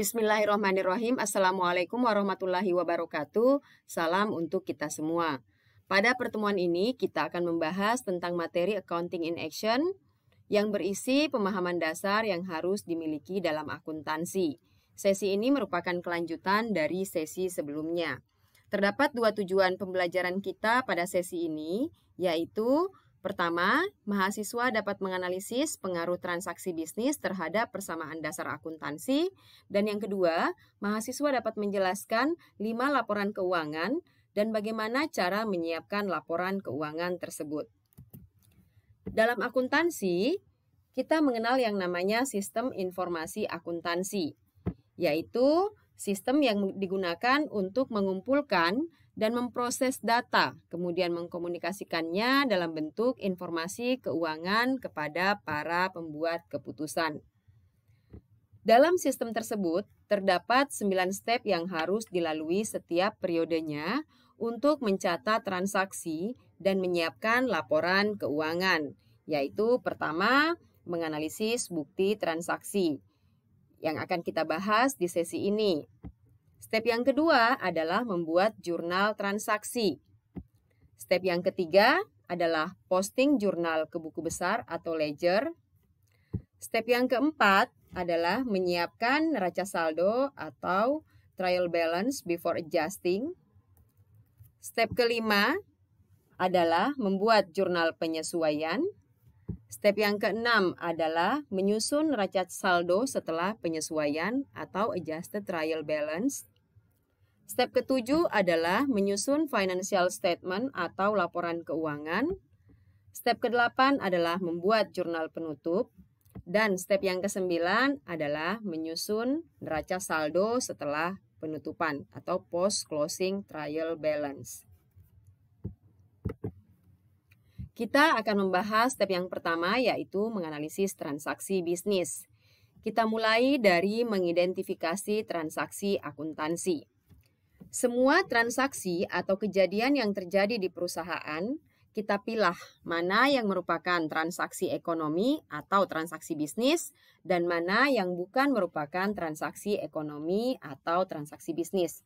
Bismillahirrahmanirrahim. Assalamualaikum warahmatullahi wabarakatuh. Salam untuk kita semua. Pada pertemuan ini kita akan membahas tentang materi accounting in action yang berisi pemahaman dasar yang harus dimiliki dalam akuntansi. Sesi ini merupakan kelanjutan dari sesi sebelumnya. Terdapat dua tujuan pembelajaran kita pada sesi ini, yaitu Pertama, mahasiswa dapat menganalisis pengaruh transaksi bisnis terhadap persamaan dasar akuntansi. Dan yang kedua, mahasiswa dapat menjelaskan lima laporan keuangan dan bagaimana cara menyiapkan laporan keuangan tersebut. Dalam akuntansi, kita mengenal yang namanya sistem informasi akuntansi, yaitu sistem yang digunakan untuk mengumpulkan dan memproses data, kemudian mengkomunikasikannya dalam bentuk informasi keuangan kepada para pembuat keputusan. Dalam sistem tersebut, terdapat 9 step yang harus dilalui setiap periodenya untuk mencatat transaksi dan menyiapkan laporan keuangan, yaitu pertama, menganalisis bukti transaksi yang akan kita bahas di sesi ini. Step yang kedua adalah membuat jurnal transaksi. Step yang ketiga adalah posting jurnal ke buku besar atau ledger. Step yang keempat adalah menyiapkan neraca saldo atau trial balance before adjusting. Step kelima adalah membuat jurnal penyesuaian. Step yang keenam adalah menyusun raca saldo setelah penyesuaian atau adjusted trial balance. Step ketujuh adalah menyusun financial statement atau laporan keuangan. Step kedelapan adalah membuat jurnal penutup. Dan step yang kesembilan adalah menyusun neraca saldo setelah penutupan atau post closing trial balance. Kita akan membahas step yang pertama yaitu menganalisis transaksi bisnis. Kita mulai dari mengidentifikasi transaksi akuntansi. Semua transaksi atau kejadian yang terjadi di perusahaan kita pilih mana yang merupakan transaksi ekonomi atau transaksi bisnis dan mana yang bukan merupakan transaksi ekonomi atau transaksi bisnis.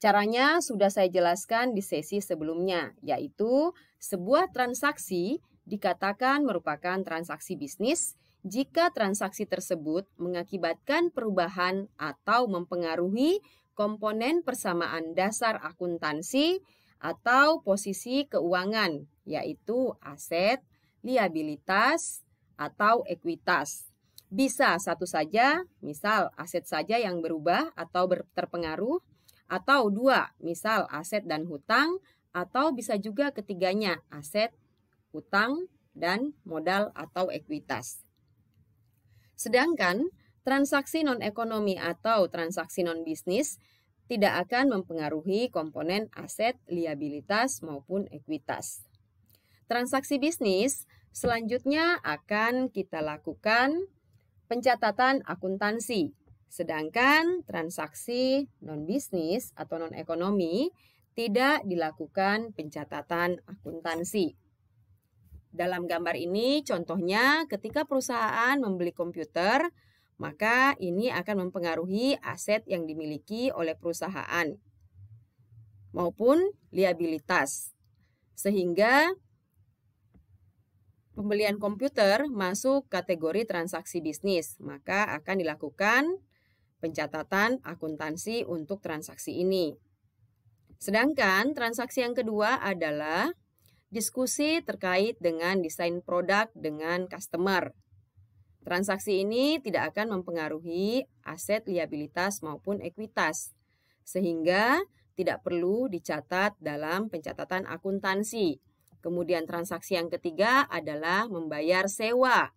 Caranya sudah saya jelaskan di sesi sebelumnya, yaitu sebuah transaksi dikatakan merupakan transaksi bisnis jika transaksi tersebut mengakibatkan perubahan atau mempengaruhi komponen persamaan dasar akuntansi atau posisi keuangan, yaitu aset, liabilitas, atau ekuitas. Bisa satu saja, misal aset saja yang berubah atau terpengaruh, atau dua, misal aset dan hutang, atau bisa juga ketiganya, aset, hutang, dan modal atau ekuitas. Sedangkan transaksi non-ekonomi atau transaksi non-bisnis tidak akan mempengaruhi komponen aset, liabilitas, maupun ekuitas. Transaksi bisnis selanjutnya akan kita lakukan pencatatan akuntansi Sedangkan transaksi non-bisnis atau non-ekonomi tidak dilakukan pencatatan akuntansi. Dalam gambar ini, contohnya ketika perusahaan membeli komputer, maka ini akan mempengaruhi aset yang dimiliki oleh perusahaan maupun liabilitas. Sehingga pembelian komputer masuk kategori transaksi bisnis, maka akan dilakukan pencatatan akuntansi untuk transaksi ini. Sedangkan transaksi yang kedua adalah diskusi terkait dengan desain produk dengan customer. Transaksi ini tidak akan mempengaruhi aset liabilitas maupun ekuitas, sehingga tidak perlu dicatat dalam pencatatan akuntansi. Kemudian transaksi yang ketiga adalah membayar sewa.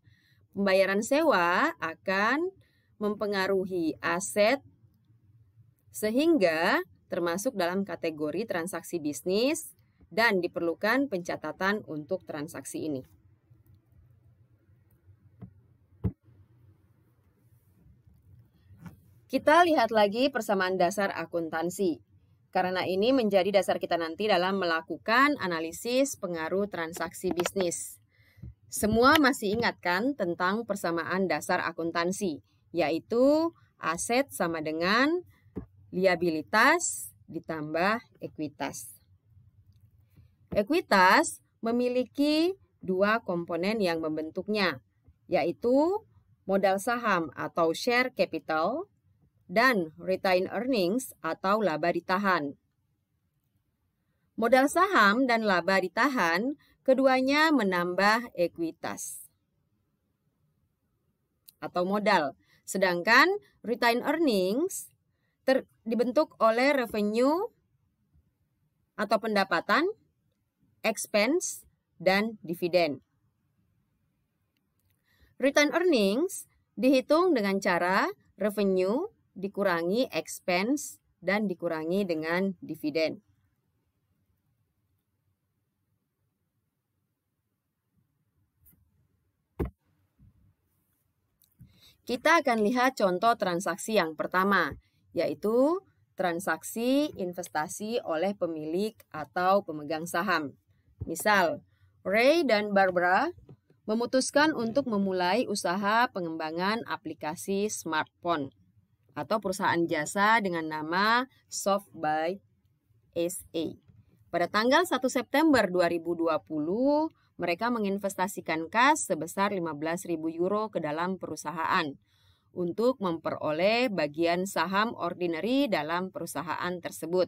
Pembayaran sewa akan mempengaruhi aset sehingga termasuk dalam kategori transaksi bisnis dan diperlukan pencatatan untuk transaksi ini. Kita lihat lagi persamaan dasar akuntansi. Karena ini menjadi dasar kita nanti dalam melakukan analisis pengaruh transaksi bisnis. Semua masih ingatkan tentang persamaan dasar akuntansi yaitu aset sama dengan liabilitas ditambah ekuitas. Ekuitas memiliki dua komponen yang membentuknya, yaitu modal saham atau share capital dan retained earnings atau laba ditahan. Modal saham dan laba ditahan keduanya menambah ekuitas atau modal Sedangkan retained earnings ter, dibentuk oleh revenue atau pendapatan, expense, dan dividen. Return earnings dihitung dengan cara revenue dikurangi expense dan dikurangi dengan dividen. Kita akan lihat contoh transaksi yang pertama, yaitu transaksi investasi oleh pemilik atau pemegang saham. Misal, Ray dan Barbara memutuskan untuk memulai usaha pengembangan aplikasi smartphone atau perusahaan jasa dengan nama Soft by SA. Pada tanggal 1 September 2020, mereka menginvestasikan kas sebesar 15.000 euro ke dalam perusahaan untuk memperoleh bagian saham ordinary dalam perusahaan tersebut.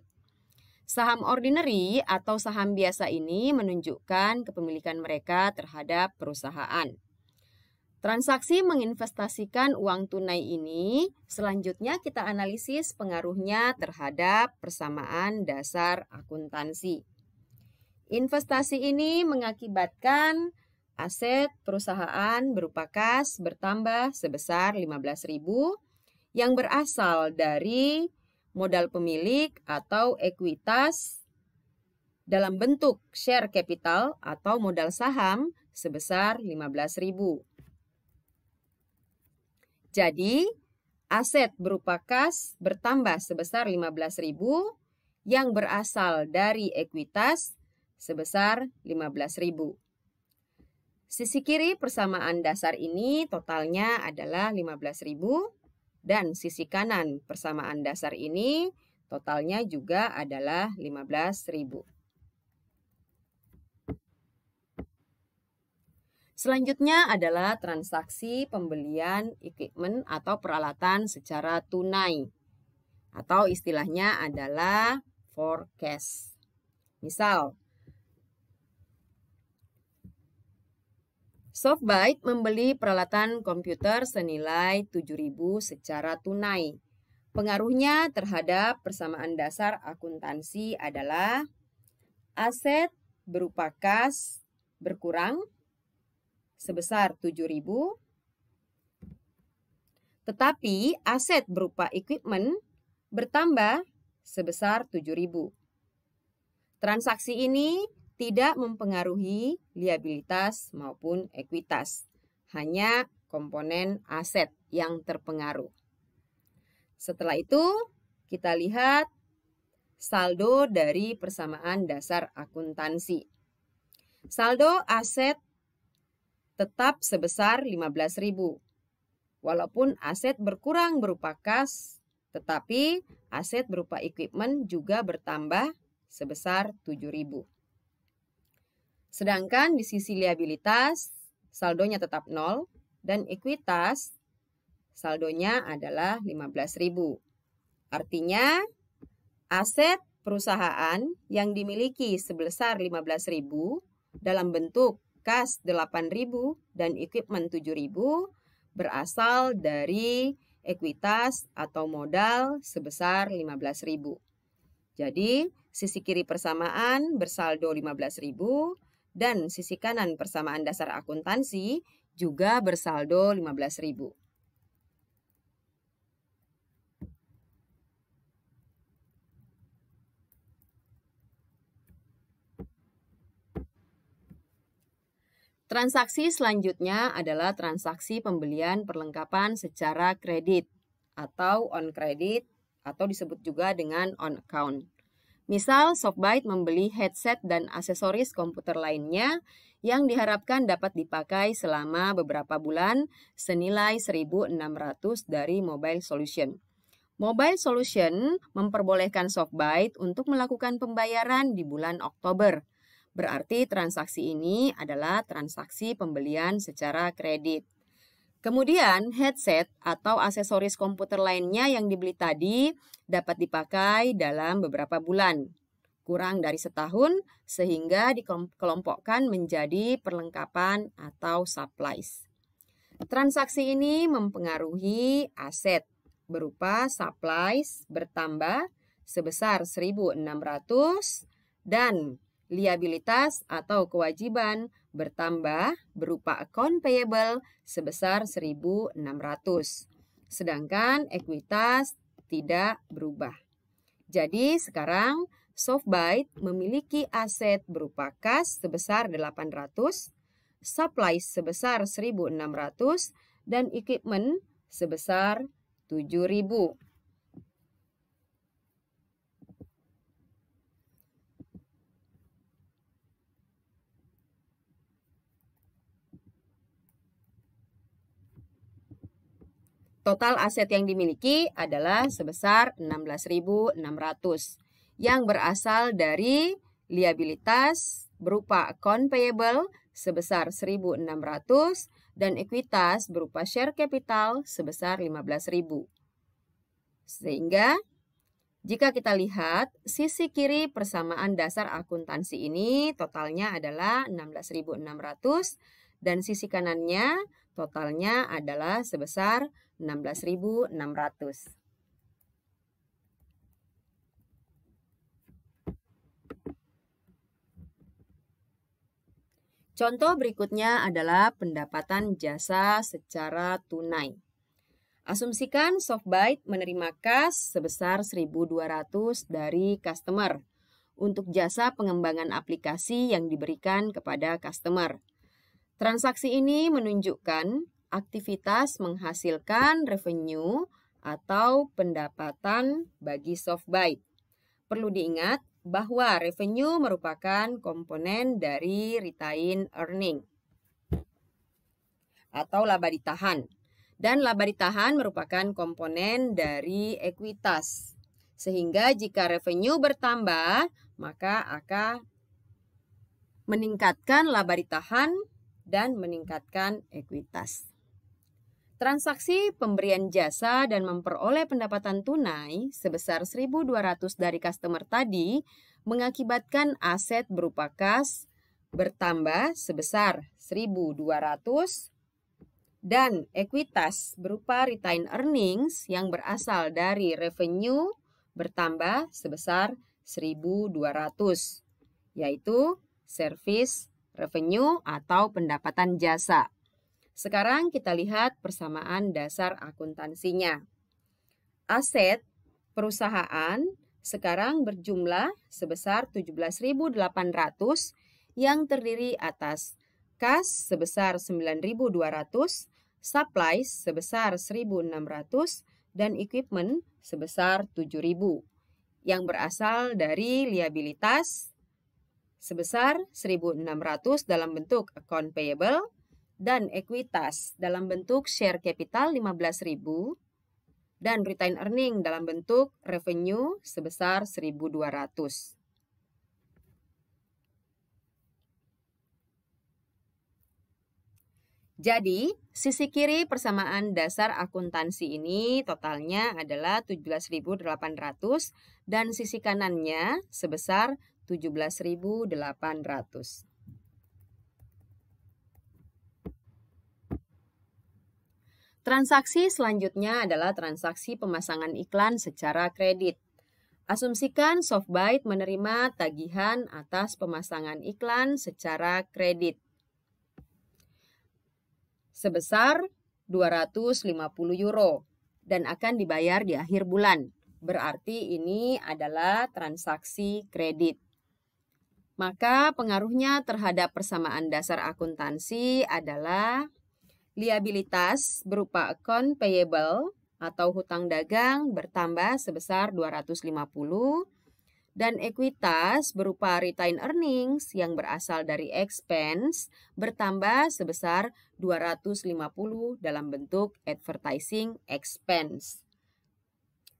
Saham ordinary atau saham biasa ini menunjukkan kepemilikan mereka terhadap perusahaan. Transaksi menginvestasikan uang tunai ini selanjutnya kita analisis pengaruhnya terhadap persamaan dasar akuntansi. Investasi ini mengakibatkan aset perusahaan berupa kas bertambah sebesar 15.000 yang berasal dari modal pemilik atau ekuitas dalam bentuk share capital atau modal saham sebesar 15.000. Jadi, aset berupa kas bertambah sebesar 15.000 yang berasal dari ekuitas sebesar 15.000. Sisi kiri persamaan dasar ini totalnya adalah 15.000 dan sisi kanan persamaan dasar ini totalnya juga adalah 15.000. Selanjutnya adalah transaksi pembelian equipment atau peralatan secara tunai atau istilahnya adalah forecast. Misal, Softbyte membeli peralatan komputer senilai 7.000 secara tunai. Pengaruhnya terhadap persamaan dasar akuntansi adalah aset berupa kas berkurang sebesar 7.000 tetapi aset berupa equipment bertambah sebesar 7.000. Transaksi ini tidak mempengaruhi liabilitas maupun ekuitas, hanya komponen aset yang terpengaruh. Setelah itu, kita lihat saldo dari persamaan dasar akuntansi. Saldo aset tetap sebesar 15.000. Walaupun aset berkurang berupa kas, tetapi aset berupa equipment juga bertambah sebesar 7.000. Sedangkan di sisi liabilitas, saldonya tetap nol dan ekuitas saldonya adalah 15.000. Artinya aset perusahaan yang dimiliki sebesar 15.000 dalam bentuk kas 8.000 dan equipment 7.000 berasal dari ekuitas atau modal sebesar 15.000. Jadi, sisi kiri persamaan bersaldo 15.000, dan sisi kanan persamaan dasar akuntansi juga bersaldo 15.000. Transaksi selanjutnya adalah transaksi pembelian perlengkapan secara kredit atau on credit atau disebut juga dengan on account. Misal, Softbyte membeli headset dan aksesoris komputer lainnya yang diharapkan dapat dipakai selama beberapa bulan senilai 1.600 dari Mobile Solution. Mobile Solution memperbolehkan Softbyte untuk melakukan pembayaran di bulan Oktober. Berarti transaksi ini adalah transaksi pembelian secara kredit. Kemudian headset atau aksesoris komputer lainnya yang dibeli tadi dapat dipakai dalam beberapa bulan, kurang dari setahun sehingga dikelompokkan menjadi perlengkapan atau supplies. Transaksi ini mempengaruhi aset berupa supplies bertambah sebesar 1.600 dan liabilitas atau kewajiban bertambah berupa account payable sebesar 1.600. Sedangkan ekuitas tidak berubah. Jadi sekarang Softbyte memiliki aset berupa kas sebesar 800, supply sebesar 1.600, dan equipment sebesar 7.000. Total aset yang dimiliki adalah sebesar 16.600 yang berasal dari liabilitas berupa account payable sebesar 1.600 dan ekuitas berupa share capital sebesar 15.000. Sehingga jika kita lihat sisi kiri persamaan dasar akuntansi ini totalnya adalah 16.600 dan sisi kanannya totalnya adalah sebesar 16.600. Contoh berikutnya adalah pendapatan jasa secara tunai. Asumsikan SoftBite menerima kas sebesar 1.200 dari customer untuk jasa pengembangan aplikasi yang diberikan kepada customer. Transaksi ini menunjukkan aktivitas menghasilkan revenue atau pendapatan bagi softbyte. Perlu diingat bahwa revenue merupakan komponen dari retain earning atau laba ditahan. Dan laba ditahan merupakan komponen dari ekuitas. Sehingga jika revenue bertambah, maka akan meningkatkan laba ditahan dan meningkatkan ekuitas. Transaksi pemberian jasa dan memperoleh pendapatan tunai sebesar 1.200 dari customer tadi mengakibatkan aset berupa kas bertambah sebesar 1.200 dan ekuitas berupa retained earnings yang berasal dari revenue bertambah sebesar 1.200 yaitu service revenue atau pendapatan jasa. Sekarang kita lihat persamaan dasar akuntansinya. Aset perusahaan sekarang berjumlah sebesar 17.800 yang terdiri atas kas sebesar 9.200, supplies sebesar 1.600, dan equipment sebesar 7.000 yang berasal dari liabilitas sebesar 1.600 dalam bentuk account payable dan ekuitas dalam bentuk share capital 15.000 dan retained earning dalam bentuk revenue sebesar 1.200. Jadi, sisi kiri persamaan dasar akuntansi ini totalnya adalah 17.800 dan sisi kanannya sebesar 17.800. Transaksi selanjutnya adalah transaksi pemasangan iklan secara kredit. Asumsikan SoftBite menerima tagihan atas pemasangan iklan secara kredit sebesar 250 euro dan akan dibayar di akhir bulan. Berarti ini adalah transaksi kredit. Maka pengaruhnya terhadap persamaan dasar akuntansi adalah Liabilitas berupa account payable atau hutang dagang bertambah sebesar 250 dan ekuitas berupa retained earnings yang berasal dari expense bertambah sebesar 250 dalam bentuk advertising expense.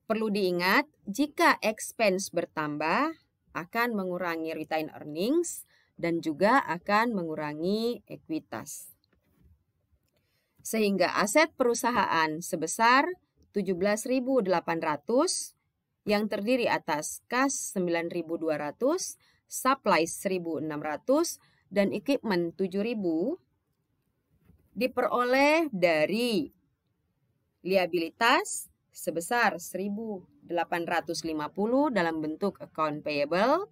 Perlu diingat, jika expense bertambah akan mengurangi retained earnings dan juga akan mengurangi ekuitas sehingga aset perusahaan sebesar 17.800 yang terdiri atas kas 9.200, supplies 1.600, dan equipment 7.000 diperoleh dari liabilitas sebesar 1.850 dalam bentuk account payable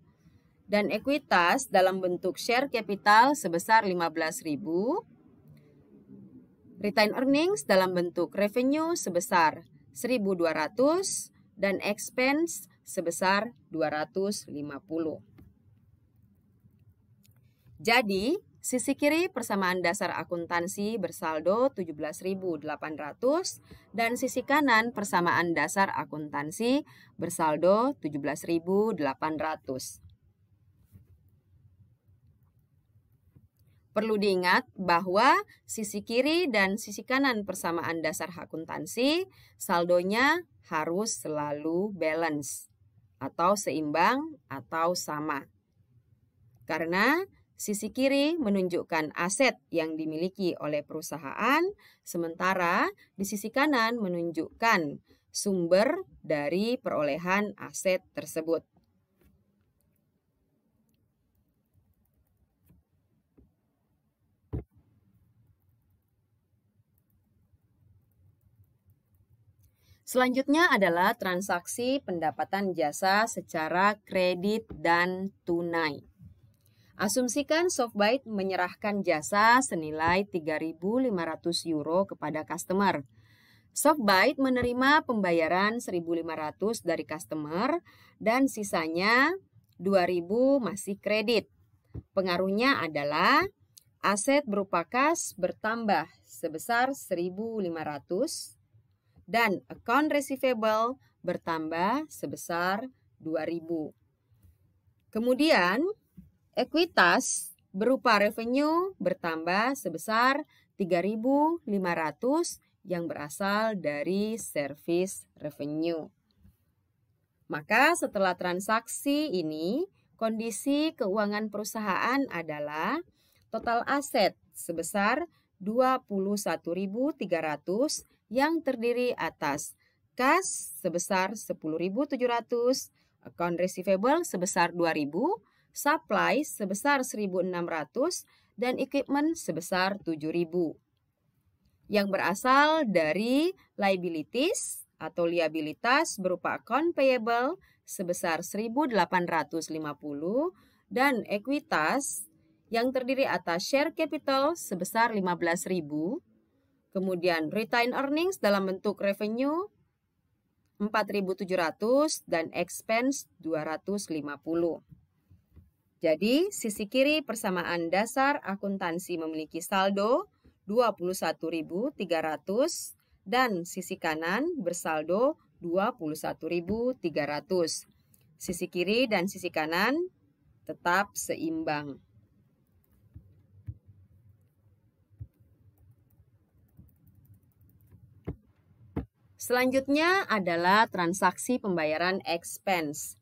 dan ekuitas dalam bentuk share capital sebesar 15.000 Retain earnings dalam bentuk revenue sebesar 1.200 dan expense sebesar 250. Jadi, sisi kiri persamaan dasar akuntansi bersaldo 17.800 dan sisi kanan persamaan dasar akuntansi bersaldo 17.800. Perlu diingat bahwa sisi kiri dan sisi kanan persamaan dasar akuntansi saldonya harus selalu balance atau seimbang atau sama. Karena sisi kiri menunjukkan aset yang dimiliki oleh perusahaan, sementara di sisi kanan menunjukkan sumber dari perolehan aset tersebut. Selanjutnya adalah transaksi pendapatan jasa secara kredit dan tunai. Asumsikan Softbyte menyerahkan jasa senilai 3.500 euro kepada customer. Softbyte menerima pembayaran 1.500 dari customer dan sisanya 2.000 masih kredit. Pengaruhnya adalah aset berupa kas bertambah sebesar 1.500 dan account receivable bertambah sebesar 2000. Kemudian ekuitas berupa revenue bertambah sebesar 3500 yang berasal dari service revenue. Maka setelah transaksi ini, kondisi keuangan perusahaan adalah total aset sebesar 21.300 yang terdiri atas kas sebesar 10.700, account receivable sebesar 2.000, supply sebesar 1.600, dan equipment sebesar 7.000. Yang berasal dari liabilities atau liabilitas berupa account payable sebesar 1.850 dan ekuitas yang terdiri atas share capital sebesar 15.000 Kemudian retain earnings dalam bentuk revenue 4.700 dan expense 250. Jadi, sisi kiri persamaan dasar akuntansi memiliki saldo 21.300 dan sisi kanan bersaldo 21.300. Sisi kiri dan sisi kanan tetap seimbang. Selanjutnya adalah transaksi pembayaran expense.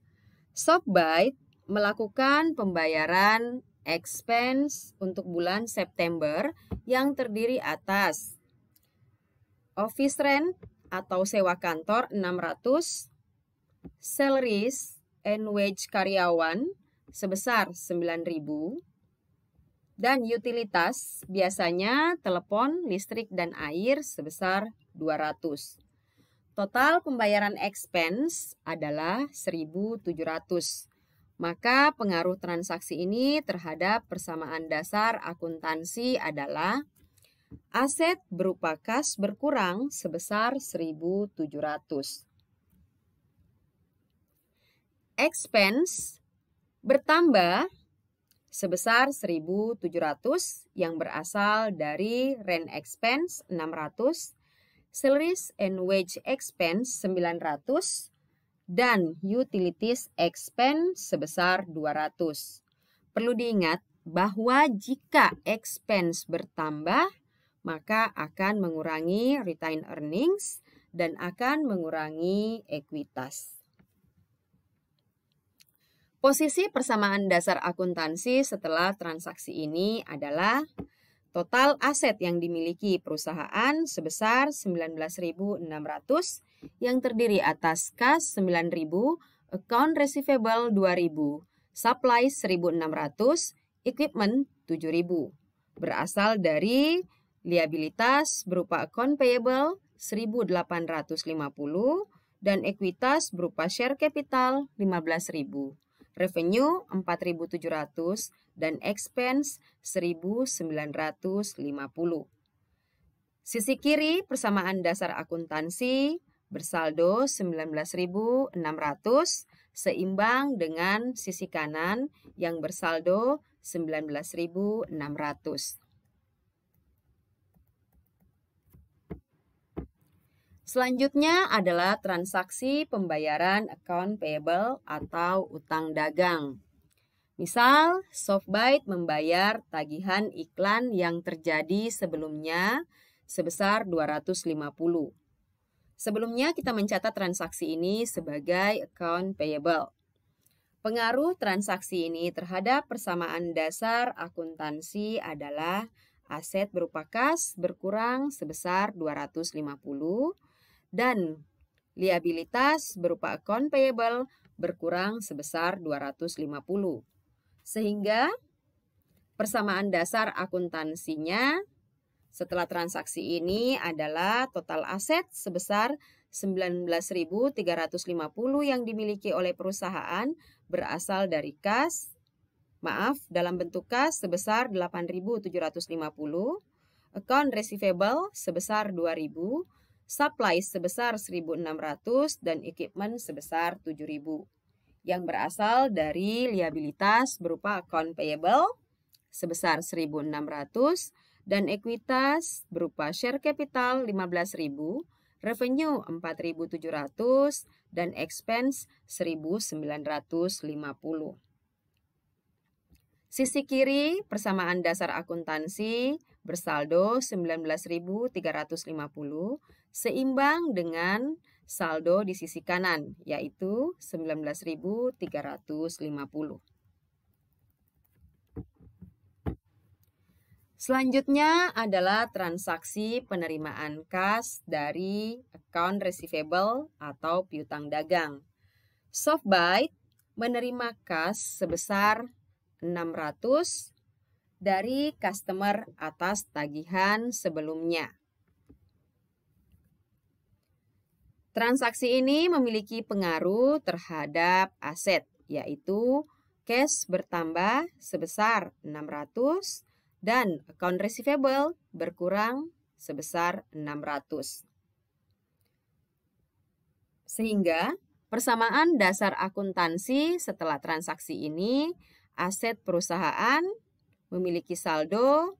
Shopbyte melakukan pembayaran expense untuk bulan September yang terdiri atas office rent atau sewa kantor 600, salaries and wage karyawan sebesar 9.000 dan utilitas biasanya telepon, listrik dan air sebesar 200. Total pembayaran expense adalah 1.700. Maka pengaruh transaksi ini terhadap persamaan dasar akuntansi adalah aset berupa kas berkurang sebesar 1.700. Expense bertambah sebesar 1.700 yang berasal dari rent expense 600 Salaries and wage expense 900 dan utilities expense sebesar 200. Perlu diingat bahwa jika expense bertambah, maka akan mengurangi retained earnings dan akan mengurangi ekuitas. Posisi persamaan dasar akuntansi setelah transaksi ini adalah Total aset yang dimiliki perusahaan sebesar 19.600 yang terdiri atas kas 9.000, account receivable 2.000, supply 1.600, equipment 7.000. Berasal dari liabilitas berupa account payable 1.850 dan ekuitas berupa share capital 15.000 revenue 4.700 dan expense 1.950. Sisi kiri persamaan dasar akuntansi bersaldo 19.600 seimbang dengan sisi kanan yang bersaldo 19.600. Selanjutnya adalah transaksi pembayaran account payable atau utang dagang. Misal, Softbyte membayar tagihan iklan yang terjadi sebelumnya sebesar 250. Sebelumnya kita mencatat transaksi ini sebagai account payable. Pengaruh transaksi ini terhadap persamaan dasar akuntansi adalah aset berupa kas berkurang sebesar 250 dan liabilitas berupa account payable berkurang sebesar 250. Sehingga persamaan dasar akuntansinya setelah transaksi ini adalah total aset sebesar 19.350 yang dimiliki oleh perusahaan berasal dari kas, maaf, dalam bentuk kas sebesar 8.750, account receivable sebesar 2.000, Supply sebesar 1.600 dan equipment sebesar 7.000 yang berasal dari liabilitas berupa account payable sebesar 1.600 dan ekuitas berupa share capital 15.000, revenue 4.700 dan expense 1.950. Sisi kiri persamaan dasar akuntansi bersaldo 19.350 seimbang dengan saldo di sisi kanan, yaitu 19.350. Selanjutnya adalah transaksi penerimaan kas dari account receivable atau piutang dagang. Softbyte menerima kas sebesar 600 dari customer atas tagihan sebelumnya. Transaksi ini memiliki pengaruh terhadap aset, yaitu cash bertambah sebesar 600 dan account receivable berkurang sebesar 600. Sehingga persamaan dasar akuntansi setelah transaksi ini, aset perusahaan memiliki saldo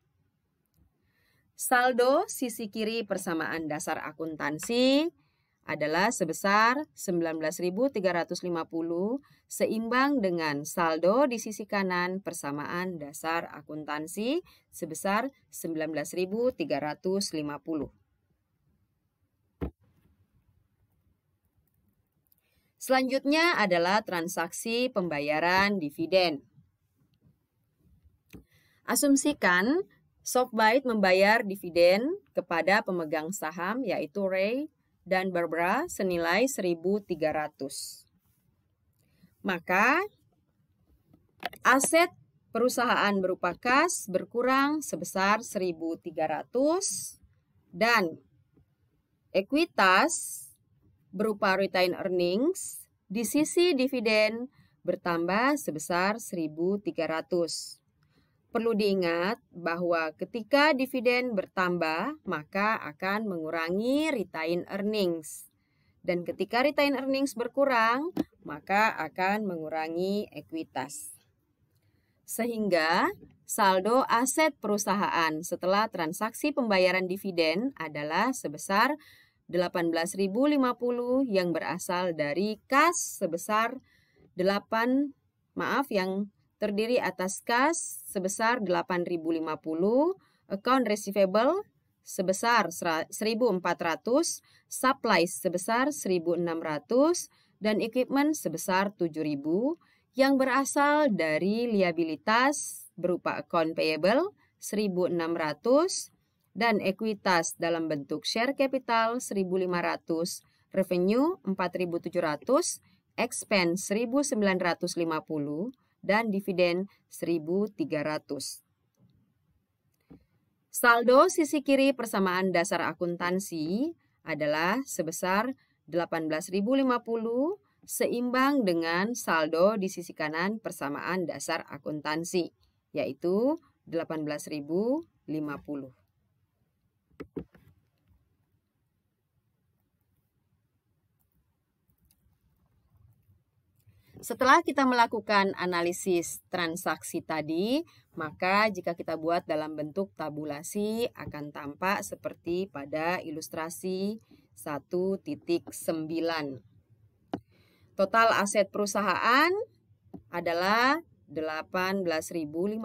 Saldo sisi kiri persamaan dasar akuntansi adalah sebesar 19.350 seimbang dengan saldo di sisi kanan persamaan dasar akuntansi sebesar 19.350. Selanjutnya adalah transaksi pembayaran dividen. Asumsikan Softbyte membayar dividen kepada pemegang saham yaitu Ray dan Barbara senilai 1.300. Maka aset perusahaan berupa kas berkurang sebesar 1.300 dan ekuitas berupa retained earnings di sisi dividen bertambah sebesar 1.300. Perlu diingat bahwa ketika dividen bertambah, maka akan mengurangi retained earnings. Dan ketika retained earnings berkurang, maka akan mengurangi ekuitas. Sehingga saldo aset perusahaan setelah transaksi pembayaran dividen adalah sebesar 18.050 yang berasal dari kas sebesar 8 maaf yang terdiri atas kas sebesar 8.050, account receivable sebesar 1.400, supplies sebesar 1.600, dan equipment sebesar 7.000 yang berasal dari liabilitas berupa account payable 1.600 dan ekuitas dalam bentuk share capital 1.500, revenue 4.700, expense 1.950, dan dividen 1.300. Saldo sisi kiri persamaan dasar akuntansi adalah sebesar 18.050 seimbang dengan saldo di sisi kanan persamaan dasar akuntansi, yaitu 18.050. setelah kita melakukan analisis transaksi tadi, maka jika kita buat dalam bentuk tabulasi akan tampak seperti pada ilustrasi 1.9. Total aset perusahaan adalah 18.050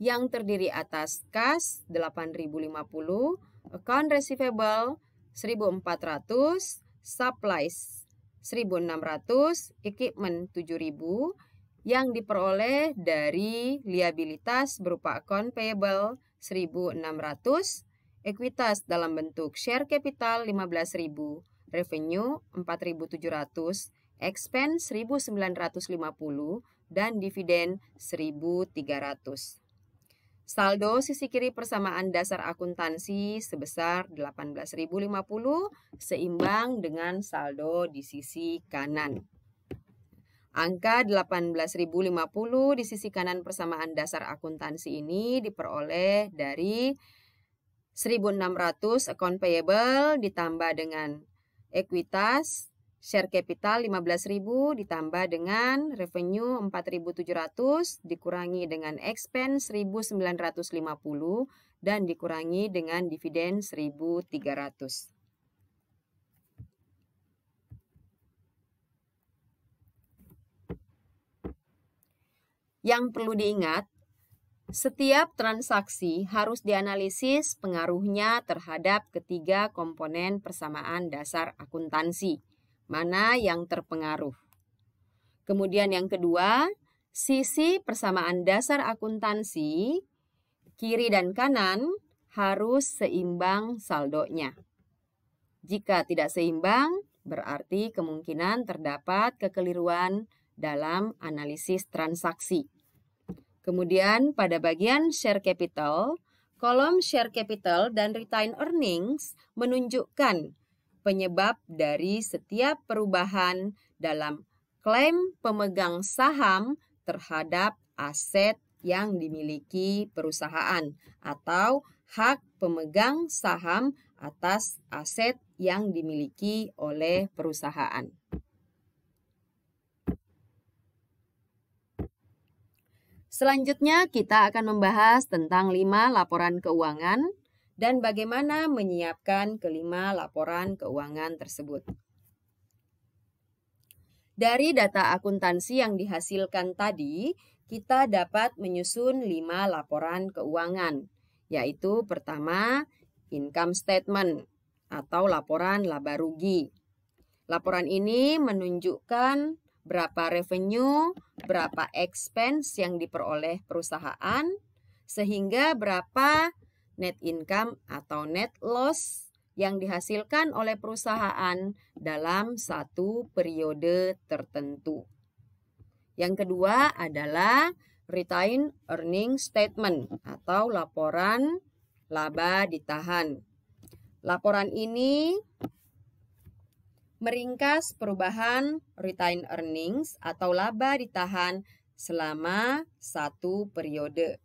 yang terdiri atas kas 8.050, account receivable 1.400, supplies 1.600, equipment 7.000 yang diperoleh dari liabilitas berupa account payable 1.600, ekuitas dalam bentuk share capital 15.000, revenue 4.700, expense 1.950, dan dividen 1.300. Saldo sisi kiri persamaan dasar akuntansi sebesar 18.050 seimbang dengan saldo di sisi kanan. Angka 18.050 di sisi kanan persamaan dasar akuntansi ini diperoleh dari 1.600 account payable ditambah dengan ekuitas Share capital 15.000 ditambah dengan revenue 4.700 dikurangi dengan expense 1.950 dan dikurangi dengan dividen 1.300. Yang perlu diingat, setiap transaksi harus dianalisis pengaruhnya terhadap ketiga komponen persamaan dasar akuntansi mana yang terpengaruh. Kemudian yang kedua, sisi persamaan dasar akuntansi kiri dan kanan harus seimbang saldonya. Jika tidak seimbang, berarti kemungkinan terdapat kekeliruan dalam analisis transaksi. Kemudian pada bagian share capital, kolom share capital dan retained earnings menunjukkan penyebab dari setiap perubahan dalam klaim pemegang saham terhadap aset yang dimiliki perusahaan atau hak pemegang saham atas aset yang dimiliki oleh perusahaan. Selanjutnya kita akan membahas tentang 5 laporan keuangan dan bagaimana menyiapkan kelima laporan keuangan tersebut. Dari data akuntansi yang dihasilkan tadi, kita dapat menyusun lima laporan keuangan, yaitu pertama, income statement atau laporan laba rugi. Laporan ini menunjukkan berapa revenue, berapa expense yang diperoleh perusahaan, sehingga berapa net income atau net loss yang dihasilkan oleh perusahaan dalam satu periode tertentu. Yang kedua adalah retain earning statement atau laporan laba ditahan. Laporan ini meringkas perubahan retain earnings atau laba ditahan selama satu periode.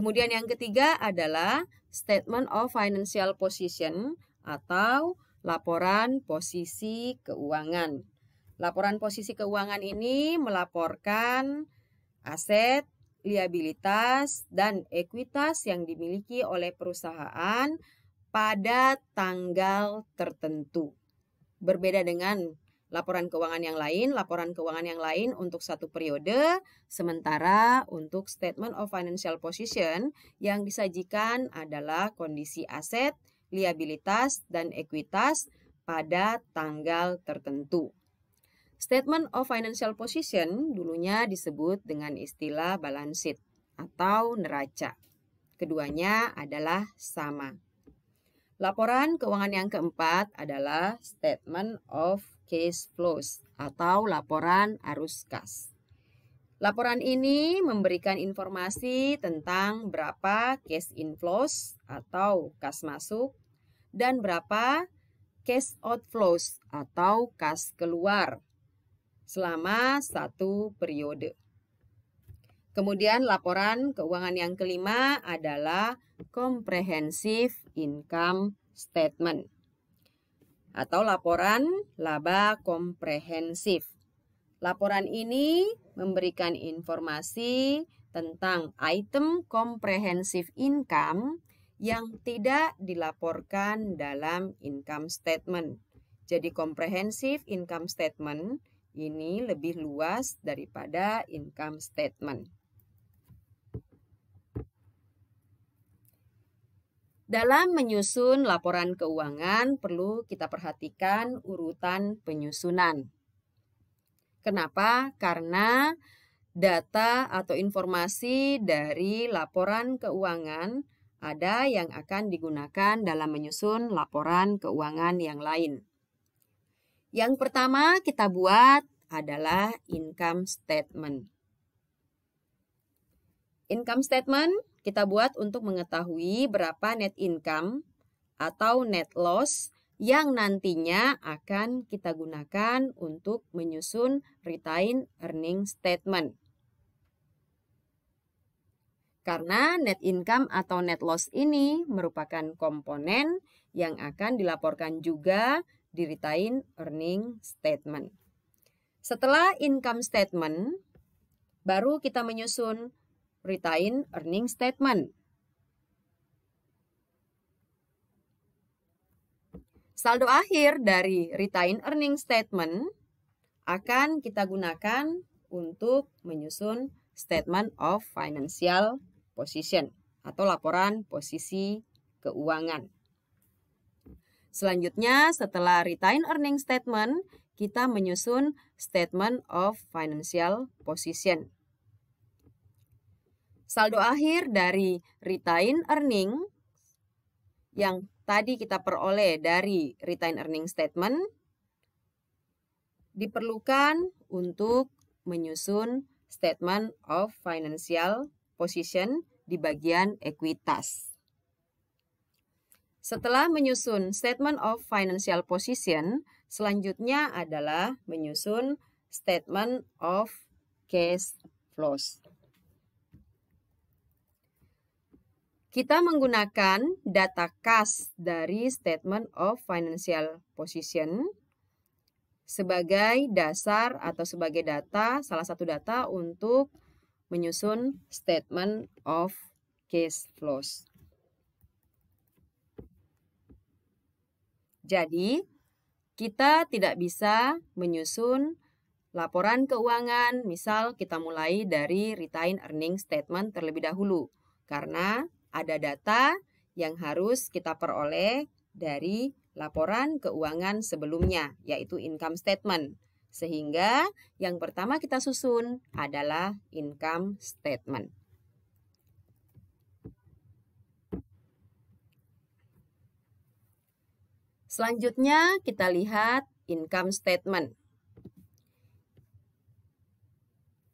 Kemudian yang ketiga adalah statement of financial position atau laporan posisi keuangan. Laporan posisi keuangan ini melaporkan aset, liabilitas, dan ekuitas yang dimiliki oleh perusahaan pada tanggal tertentu. Berbeda dengan laporan keuangan yang lain, laporan keuangan yang lain untuk satu periode, sementara untuk statement of financial position yang disajikan adalah kondisi aset, liabilitas, dan ekuitas pada tanggal tertentu. Statement of financial position dulunya disebut dengan istilah balance sheet atau neraca. Keduanya adalah sama. Laporan keuangan yang keempat adalah statement of Case Flows atau laporan arus kas. Laporan ini memberikan informasi tentang berapa cash inflows atau kas masuk dan berapa cash outflows atau kas keluar selama satu periode. Kemudian laporan keuangan yang kelima adalah comprehensive income statement atau laporan laba komprehensif. Laporan ini memberikan informasi tentang item komprehensif income yang tidak dilaporkan dalam income statement. Jadi komprehensif income statement ini lebih luas daripada income statement. Dalam menyusun laporan keuangan, perlu kita perhatikan urutan penyusunan. Kenapa? Karena data atau informasi dari laporan keuangan ada yang akan digunakan dalam menyusun laporan keuangan yang lain. Yang pertama kita buat adalah income statement. Income statement kita buat untuk mengetahui berapa net income atau net loss yang nantinya akan kita gunakan untuk menyusun retain earning statement. Karena net income atau net loss ini merupakan komponen yang akan dilaporkan juga di retain earning statement. Setelah income statement, baru kita menyusun Retain earning statement. Saldo akhir dari retain earning statement akan kita gunakan untuk menyusun statement of financial position atau laporan posisi keuangan. Selanjutnya, setelah retain earning statement, kita menyusun statement of financial position. Saldo akhir dari retain earning yang tadi kita peroleh dari retain earning statement diperlukan untuk menyusun statement of financial position di bagian ekuitas. Setelah menyusun statement of financial position, selanjutnya adalah menyusun statement of cash flows. Kita menggunakan data kas dari Statement of Financial Position sebagai dasar atau sebagai data, salah satu data untuk menyusun Statement of cash Flows. Jadi, kita tidak bisa menyusun laporan keuangan, misal kita mulai dari retained earning statement terlebih dahulu, karena ada data yang harus kita peroleh dari laporan keuangan sebelumnya, yaitu income statement. Sehingga yang pertama kita susun adalah income statement. Selanjutnya kita lihat income statement.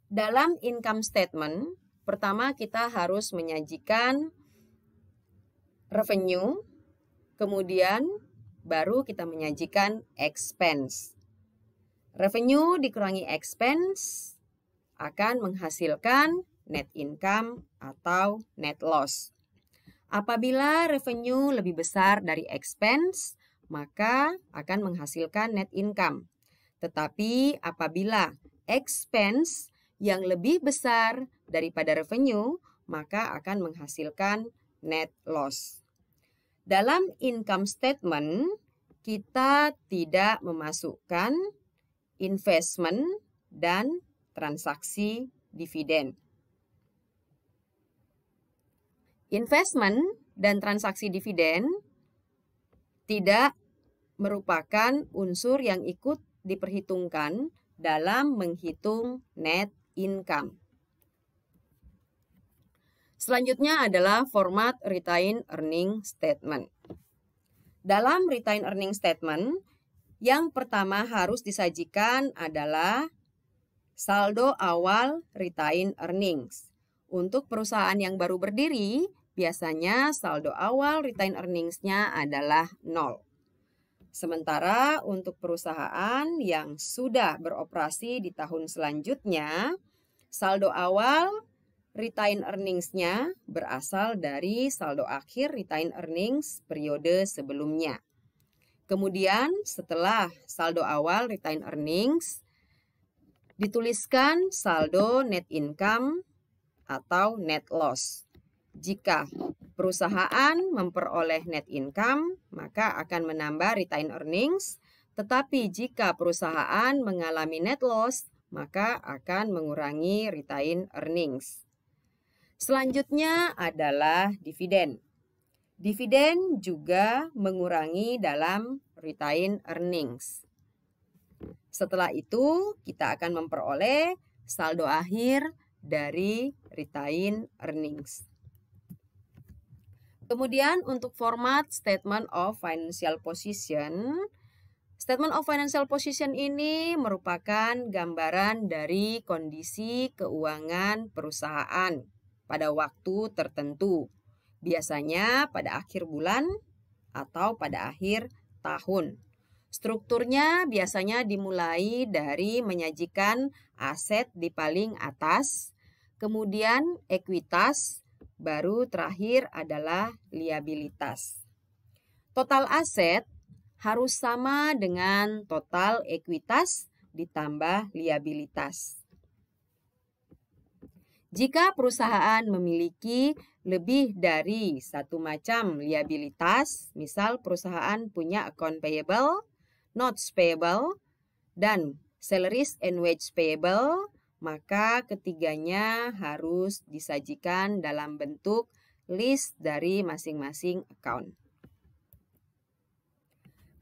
Dalam income statement, pertama kita harus menyajikan revenue, kemudian baru kita menyajikan expense. Revenue dikurangi expense akan menghasilkan net income atau net loss. Apabila revenue lebih besar dari expense, maka akan menghasilkan net income. Tetapi apabila expense yang lebih besar daripada revenue, maka akan menghasilkan net loss. Dalam income statement, kita tidak memasukkan investment dan transaksi dividen. Investment dan transaksi dividen tidak merupakan unsur yang ikut diperhitungkan dalam menghitung net income. Selanjutnya adalah format retain earning statement. Dalam retain earning statement, yang pertama harus disajikan adalah saldo awal retain earnings. Untuk perusahaan yang baru berdiri, biasanya saldo awal retain earnings-nya adalah nol. Sementara untuk perusahaan yang sudah beroperasi di tahun selanjutnya, saldo awal Retain earnings-nya berasal dari saldo akhir retain earnings periode sebelumnya. Kemudian setelah saldo awal retain earnings, dituliskan saldo net income atau net loss. Jika perusahaan memperoleh net income, maka akan menambah retain earnings. Tetapi jika perusahaan mengalami net loss, maka akan mengurangi retain earnings. Selanjutnya adalah dividen. Dividen juga mengurangi dalam retain earnings. Setelah itu, kita akan memperoleh saldo akhir dari retain earnings. Kemudian untuk format statement of financial position, statement of financial position ini merupakan gambaran dari kondisi keuangan perusahaan pada waktu tertentu, biasanya pada akhir bulan atau pada akhir tahun. Strukturnya biasanya dimulai dari menyajikan aset di paling atas, kemudian ekuitas, baru terakhir adalah liabilitas. Total aset harus sama dengan total ekuitas ditambah liabilitas. Jika perusahaan memiliki lebih dari satu macam liabilitas, misal perusahaan punya account payable, notes payable, dan salaries and wage payable, maka ketiganya harus disajikan dalam bentuk list dari masing-masing account.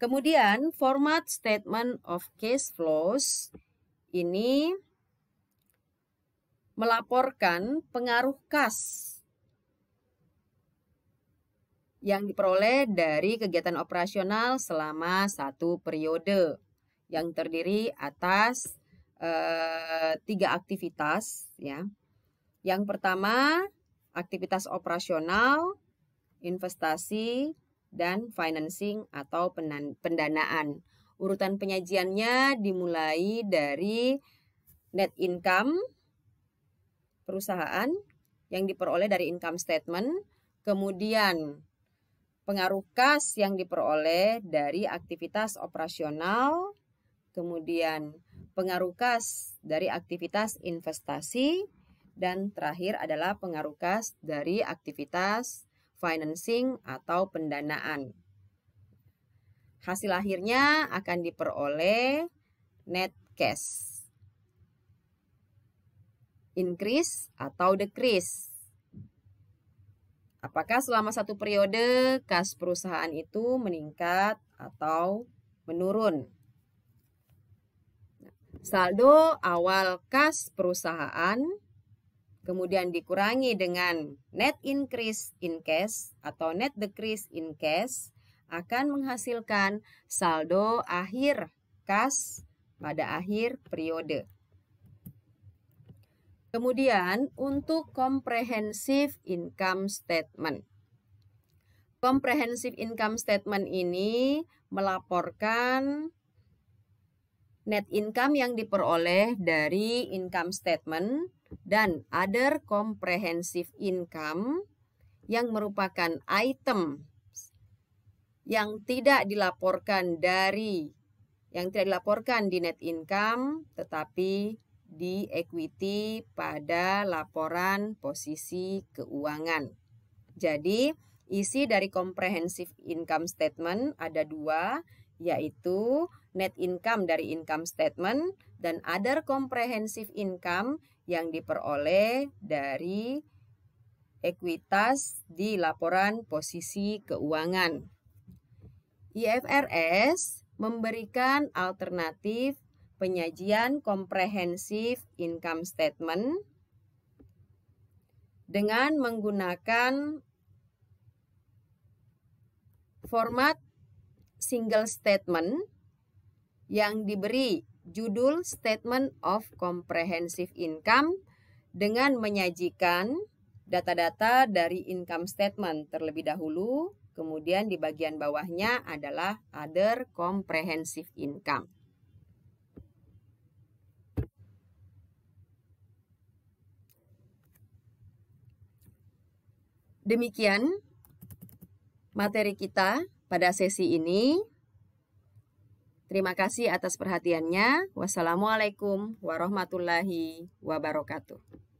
Kemudian format statement of cash flows ini melaporkan pengaruh kas yang diperoleh dari kegiatan operasional selama satu periode yang terdiri atas e, tiga aktivitas ya. Yang pertama aktivitas operasional, investasi, dan financing atau pendanaan. Urutan penyajiannya dimulai dari net income, perusahaan yang diperoleh dari income statement, kemudian pengaruh kas yang diperoleh dari aktivitas operasional, kemudian pengaruh kas dari aktivitas investasi, dan terakhir adalah pengaruh kas dari aktivitas financing atau pendanaan. Hasil akhirnya akan diperoleh net cash increase atau decrease. Apakah selama satu periode kas perusahaan itu meningkat atau menurun? Saldo awal kas perusahaan kemudian dikurangi dengan net increase in cash atau net decrease in cash akan menghasilkan saldo akhir kas pada akhir periode. Kemudian untuk comprehensive income statement. Comprehensive income statement ini melaporkan net income yang diperoleh dari income statement dan other comprehensive income yang merupakan item yang tidak dilaporkan dari yang tidak dilaporkan di net income tetapi di equity pada laporan posisi keuangan. Jadi, isi dari comprehensive income statement ada dua, yaitu net income dari income statement dan other comprehensive income yang diperoleh dari ekuitas di laporan posisi keuangan. IFRS memberikan alternatif penyajian komprehensif income statement dengan menggunakan format single statement yang diberi judul Statement of Comprehensive Income dengan menyajikan data-data dari income statement terlebih dahulu, kemudian di bagian bawahnya adalah other comprehensive income. Demikian materi kita pada sesi ini. Terima kasih atas perhatiannya. Wassalamualaikum warahmatullahi wabarakatuh.